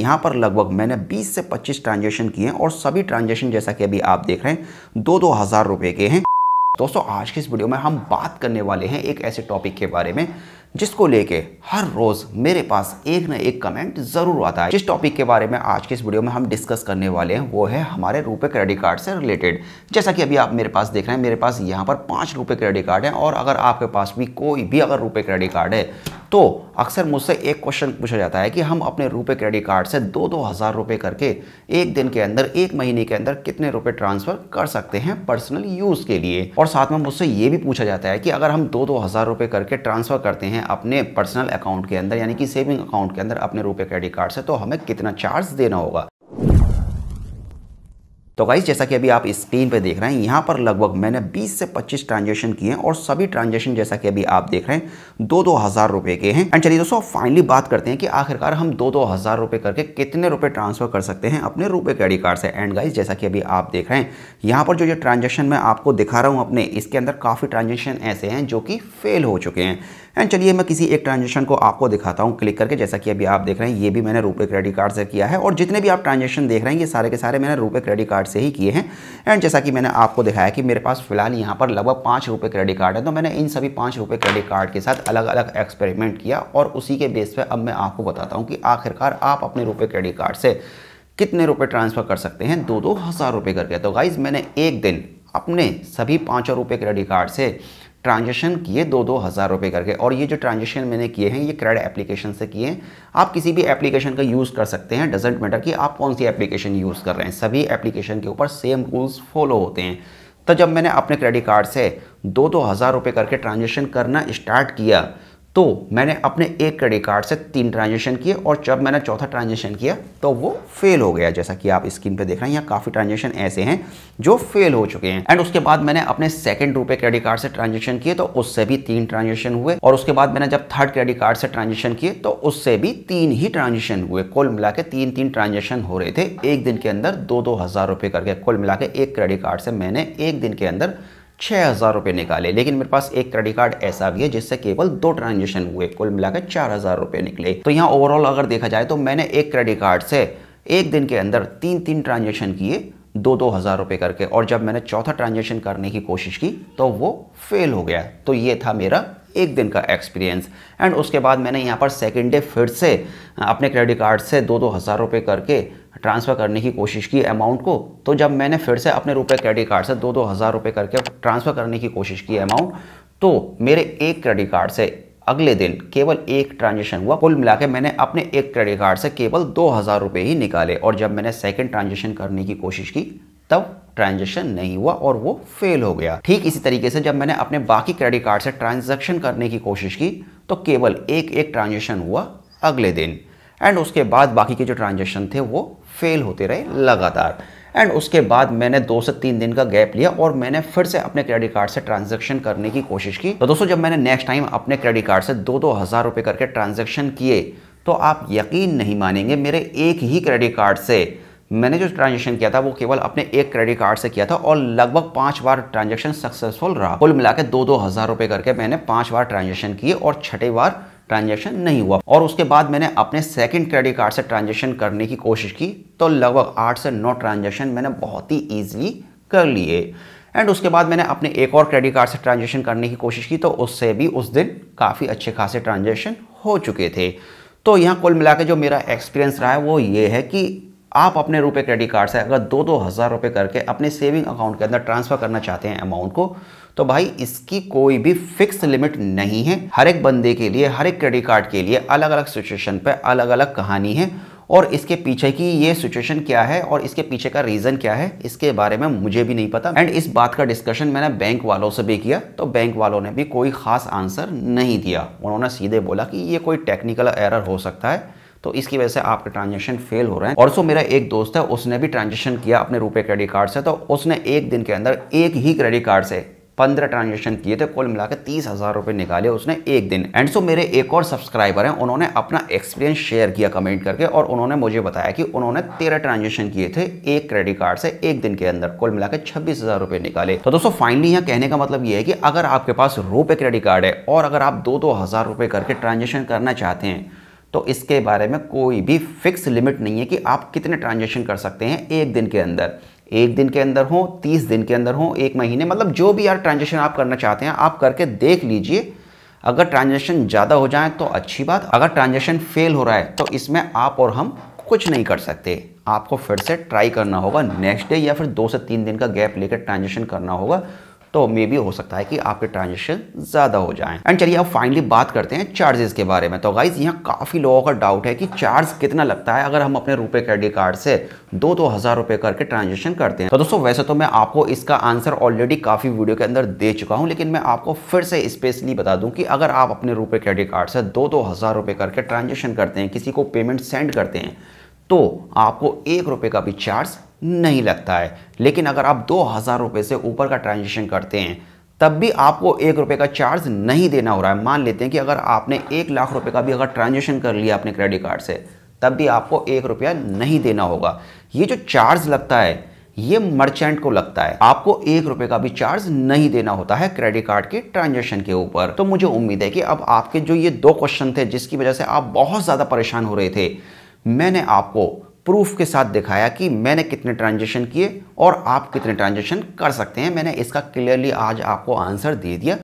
यहाँ पर लगभग मैंने 20 से 25 ट्रांजेक्शन किए हैं और सभी ट्रांजेक्शन जैसा कि अभी आप देख रहे हैं दो दो हज़ार रुपये के हैं दोस्तों आज की इस वीडियो में हम बात करने वाले हैं एक ऐसे टॉपिक के बारे में जिसको लेके हर रोज़ मेरे पास एक ना एक कमेंट ज़रूर आता है जिस टॉपिक के बारे में आज की इस वीडियो में हम डिस्कस करने वाले हैं वो है हमारे रुपए क्रेडिट कार्ड से रिलेटेड जैसा कि अभी आप मेरे पास देख रहे हैं मेरे पास यहाँ पर पाँच रुपये क्रेडिट कार्ड है और अगर आपके पास भी कोई भी अगर रुपये क्रेडिट कार्ड है तो अक्सर मुझसे एक क्वेश्चन पूछा जाता है कि हम अपने रुपए क्रेडिट कार्ड से दो दो हज़ार रुपये करके एक दिन के अंदर एक महीने के अंदर कितने रुपए ट्रांसफ़र कर सकते हैं पर्सनल यूज़ के लिए और साथ में मुझसे ये भी पूछा जाता है कि अगर हम दो दो हज़ार रुपये करके ट्रांसफ़र करते हैं अपने पर्सनल अकाउंट के अंदर यानी कि सेविंग अकाउंट के अंदर अपने रुपये क्रेडिट कार्ड से तो हमें कितना चार्ज देना होगा तो गाइस जैसा कि अभी आप स्क्रीन पे देख रहे हैं यहाँ पर लगभग मैंने 20 से 25 ट्रांजेक्शन किए हैं और सभी ट्रांजेक्शन जैसा कि अभी आप देख रहे हैं दो दो हज़ार रुपये के हैं एंड चलिए दोस्तों फाइनली बात करते हैं कि आखिरकार हम दो दो हज़ार रुपये करके कितने रुपए ट्रांसफर कर सकते हैं अपने रुपये क्रेडिट कार्ड से एंड गाइज जैसा कि अभी आप देख रहे हैं यहाँ पर जो जो ट्रांजेक्शन मैं आपको दिखा रहा हूँ अपने इसके अंदर काफ़ी ट्रांजेक्शन ऐसे हैं जो कि फेल हो चुके हैं एंड चलिए मैं किसी एक ट्रांजेक्शन को आपको दिखाता हूँ क्लिक करके जैसा कि अभी आप देख रहे हैं ये भी मैंने रुपये क्रेडिट कार्ड से किया है और जितने भी आप ट्रांजेक्शन देख रहे हैं ये सारे के सारे मैंने रुपये क्रेडिट कार्ड से ही किए हैं एंड जैसा कि मैंने आपको दिखाया कि मेरे पास फिलहाल यहाँ पर लगभग पाँच रुपये क्रेडिट कार्ड है तो मैंने इन सभी पाँच रुपये क्रेडिट कार्ड के साथ अलग अलग एक्सपेरिमेंट किया और उसी के बेस पर अब मैं आपको बताता हूँ कि आखिरकार आप अपने रुपये क्रेडिट कार्ड से कितने रुपये ट्रांसफ़र कर सकते हैं दो दो हज़ार रुपये करके तो गाइज़ मैंने एक दिन अपने सभी पाँचों रुपये क्रेडिट कार्ड से ट्रांजेक्शन किए दो दो हज़ार रुपये करके और ये जो ट्रांजेक्शन मैंने किए हैं ये क्रेड एप्लीकेशन से किए हैं आप किसी भी एप्लीकेशन का यूज़ कर सकते हैं डजेंट मैटर कि आप कौन सी एप्लीकेशन यूज़ कर रहे हैं सभी एप्लीकेशन के ऊपर सेम रूल्स फॉलो होते हैं तो जब मैंने अपने क्रेडिट कार्ड से दो दो हज़ार रुपये करके ट्रांजेक्शन करना स्टार्ट किया तो मैंने अपने एक क्रेडिट कार्ड से तीन ट्रांजेक्शन किए और जब मैंने चौथा ट्रांजेक्शन किया तो वो फेल हो गया जैसा कि आप स्क्रीन पे देख रहे हैं यहाँ काफ़ी ट्रांजेक्शन ऐसे हैं जो फेल हो चुके हैं एंड उसके बाद मैंने अपने सेकंड रुपए क्रेडिट कार्ड से ट्रांजेक्शन किए तो उससे भी तीन ट्रांजेक्शन हुए और उसके बाद मैंने जब थर्ड क्रेडिट कार्ड से ट्रांजेक्शन किए तो उससे भी तीन ही ट्रांजेक्शन हुए कुल मिला के तीन तीन ट्रांजेक्शन हो रहे थे एक दिन के अंदर दो दो हज़ार रुपये करके कुल मिला के एक क्रेडिट कार्ड से मैंने एक दिन के अंदर छः हज़ार रुपये निकाले लेकिन मेरे पास एक क्रेडिट कार्ड ऐसा भी है जिससे केवल दो ट्रांजेक्शन हुए कुल मिलाकर चार हज़ार रुपये निकले तो यहाँ ओवरऑल अगर देखा जाए तो मैंने एक क्रेडिट कार्ड से एक दिन के अंदर तीन तीन ट्रांजेक्शन किए दो दो हज़ार रुपये करके और जब मैंने चौथा ट्रांजेक्शन करने की कोशिश की तो वो फेल हो गया तो ये था मेरा एक दिन का एक्सपीरियंस एंड उसके बाद मैंने यहाँ पर सेकेंड डे फिर से अपने क्रेडिट कार्ड से दो दो हज़ार रुपये करके ट्रांसफ़र करने की कोशिश की अमाउंट को तो जब मैंने फिर से अपने रुपए क्रेडिट कार्ड से दो दो हज़ार रुपये करके ट्रांसफ़र करने की कोशिश की अमाउंट तो मेरे एक क्रेडिट कार्ड से अगले दिन केवल एक ट्रांजेक्शन हुआ कुल मिला के मैंने अपने एक क्रेडिट कार्ड से केवल दो हज़ार रुपये ही निकाले और जब मैंने सेकेंड ट्रांजेक्शन करने की कोशिश की तब ट्रांजेक्शन नहीं हुआ और वो फेल हो गया ठीक इसी तरीके से जब मैंने अपने बाकी क्रेडिट कार्ड से ट्रांजेक्शन करने की कोशिश की तो केवल एक एक ट्रांजेक्शन हुआ अगले दिन एंड उसके बाद बाकी के जो ट्रांजेक्शन थे वो फेल होते रहे लगातार एंड उसके बाद मैंने दो से तीन दिन का गैप लिया और मैंने फिर से अपने क्रेडिट कार्ड से ट्रांजेक्शन करने की कोशिश की तो दोस्तों जब मैंने नेक्स्ट टाइम अपने क्रेडिट कार्ड से दो दो हज़ार रुपये करके ट्रांजेक्शन किए तो आप यकीन नहीं मानेंगे मेरे एक ही क्रेडिट कार्ड से मैंने जो ट्रांजेक्शन किया था वो केवल अपने एक क्रेडिट कार्ड से किया था और लगभग पांच बार ट्रांजेक्शन सक्सेसफुल रहा कुल मिला के दो दो हज़ार रुपये करके मैंने पांच बार ट्रांजेक्शन किए और छठे बार ट्रांजेक्शन नहीं हुआ और उसके बाद मैंने अपने सेकंड क्रेडिट कार्ड से ट्रांजेक्शन करने की कोशिश की तो लगभग आठ से नौ ट्रांजेक्शन मैंने बहुत ही ईजिली कर लिए एंड उसके बाद मैंने अपने एक और क्रेडिट कार्ड से ट्रांजेक्शन करने की कोशिश की तो उससे भी उस दिन काफ़ी अच्छे खासे ट्रांजेक्शन हो चुके थे तो यहाँ कुल मिला जो मेरा एक्सपीरियंस रहा है वो ये है कि आप अपने रुपए क्रेडिट कार्ड से अगर दो दो हज़ार रुपये करके अपने सेविंग अकाउंट के अंदर ट्रांसफ़र करना चाहते हैं अमाउंट को तो भाई इसकी कोई भी फिक्स लिमिट नहीं है हर एक बंदे के लिए हर एक क्रेडिट कार्ड के लिए अलग अलग सिचुएशन पर अलग अलग कहानी है और इसके पीछे की ये सिचुएशन क्या है और इसके पीछे का रीज़न क्या है इसके बारे में मुझे भी नहीं पता एंड इस बात का डिस्कशन मैंने बैंक वालों से भी किया तो बैंक वालों ने भी कोई ख़ास आंसर नहीं दिया उन्होंने सीधे बोला कि ये कोई टेक्निकल एरर हो सकता है तो इसकी वजह से आपका ट्रांजेक्शन फेल हो रहे हैं और सो मेरा एक दोस्त है उसने भी ट्रांजेक्शन किया अपने रुपए क्रेडिट कार्ड से तो उसने एक दिन के अंदर एक ही क्रेडिट कार्ड से पंद्रह ट्रांजेक्शन किए थे कुल मिलाकर तीस हज़ार रुपए निकाले उसने एक दिन एंड सो मेरे एक और सब्सक्राइबर हैं उन्होंने अपना एक्सपीरियंस शेयर किया कमेंट करके और उन्होंने मुझे बताया कि उन्होंने तेरह ट्रांजेक्शन किए थे एक क्रेडिट कार्ड से एक दिन के अंदर कुल मिलाकर छब्बीस हज़ार रुपए निकाले तो दोस्तों फाइनली यहाँ कहने का मतलब यह है कि अगर आपके पास रुपए क्रेडिट कार्ड है और अगर आप दो दो हज़ार रुपये करके ट्रांजेक्शन करना चाहते हैं तो इसके बारे में कोई भी फिक्स लिमिट नहीं है कि आप कितने ट्रांजेक्शन कर सकते हैं एक दिन के अंदर एक दिन के अंदर हो तीस दिन के अंदर हो एक महीने मतलब जो भी यार ट्रांजेक्शन आप करना चाहते हैं आप करके देख लीजिए अगर ट्रांजेक्शन ज़्यादा हो जाए तो अच्छी बात अगर ट्रांजेक्शन फेल हो रहा है तो इसमें आप और हम कुछ नहीं कर सकते आपको फिर से ट्राई करना होगा नेक्स्ट डे या फिर दो से तीन दिन का गैप लेकर ट्रांजेक्शन करना होगा तो मे भी हो सकता है कि आपके ट्रांजेक्शन ज़्यादा हो जाए एंड चलिए अब फाइनली बात करते हैं चार्जेस के बारे में तो गाइज यहाँ काफ़ी लोगों का डाउट है कि चार्ज कितना लगता है अगर हम अपने रुपए क्रेडिट कार्ड से दो दो हज़ार रुपये करके ट्रांजेक्शन करते हैं तो दोस्तों वैसे तो मैं आपको इसका आंसर ऑलरेडी काफ़ी वीडियो के अंदर दे चुका हूँ लेकिन मैं आपको फिर से स्पेशली बता दूं कि अगर आप अपने रुपए क्रेडिट कार्ड से दो दो हज़ार रुपये करके ट्रांजेक्शन करते हैं किसी को पेमेंट सेंड करते हैं तो आपको एक रुपये का भी चार्ज नहीं लगता है लेकिन अगर आप दो हज़ार रुपये से ऊपर का ट्रांजेक्शन करते हैं तब भी आपको एक रुपये का चार्ज नहीं देना हो रहा है मान लेते हैं कि अगर आपने एक लाख रुपये का भी अगर ट्रांजेक्शन कर लिया अपने क्रेडिट कार्ड से तब भी आपको एक रुपया नहीं देना होगा ये जो चार्ज लगता है ये मर्चेंट को लगता है आपको एक रुपए का भी चार्ज नहीं देना होता है क्रेडिट कार्ड के ट्रांजेक्शन के ऊपर तो मुझे उम्मीद है कि अब आपके जो ये दो क्वेश्चन थे जिसकी वजह से आप बहुत ज़्यादा परेशान हो रहे थे मैंने आपको प्रूफ के साथ दिखाया कि मैंने कितने ट्रांजेक्शन किए और आप कितने ट्रांजेक्शन कर सकते हैं मैंने इसका क्लियरली आज आपको आंसर दे दिया